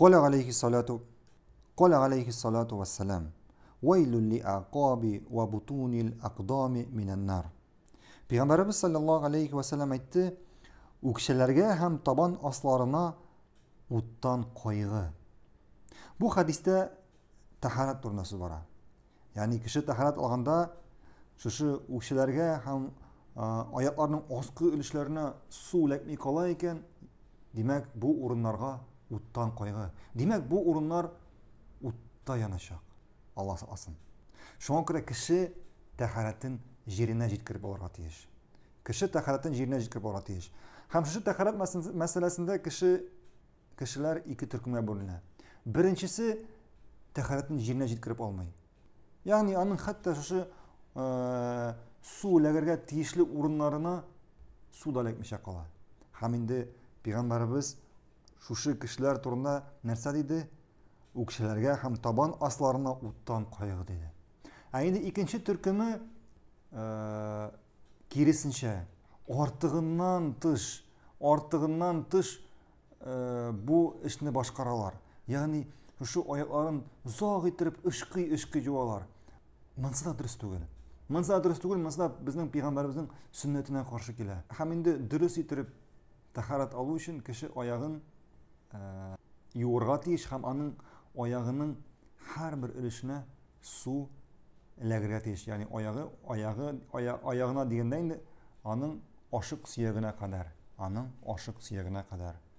قال عليه الصلاة قال عليه الصلاة والسلام ويل لأعقاب وبطون الأقدام من النار بغمرة صلى الله عليه وسلم أتى وكشلرجة هم طبعا أصلارنا وطن قيغة بو خديستة تحرات طرنا سبارة يعني كش تحرات الغندا شو شو هم آيات أرنو أسقى إلشلرنا سولك ميكلايكن دماغ уттан кайгы. Демек бу урыннар утта янашак. Аллах саласын. Шуңа күрә кеше тахаратын җиренә җиткерә барга тиеш. Кеше тахаратын җиренә җиткерә барга тиеш. Һәм шушы тахарат мәсьәләсендә кеше кешеләр ике төркемгә бүленә. Беренчесе тахаратын җиренә җиткерә алмый. Ягъни аның хәтта шушы э, су лагергә тиешле урыннарына су да лекмичә кала. Һәм инде шушы кешеләр турында нәрсә диде? У кешеләргә һәм табан асларына уттан кайгы диде. Ә инде икенче төркеме э, киресенчә артыгыннан тыш, артыгыннан тыш э, бу эшне башкаралар. Ягъни шушы аякларын зак иттереп ышкый-ышкый җуалар. Монсы да дөрес түгел. Монсы да дөрес түгел, монсы да безнең пәйгамбәребезнең сүннәтенә каршы килә. Һәм инде дөрес иттереп тахарат алу өчен кеше аягын ә, э, юырға тиіш һәм аның аяғының һәр өлешенә су эләгергә тиеш яғни аяғы аяғы аяғына дегенде инде аның ашык сөягенә кадәр аның ашык сөягенә кадәр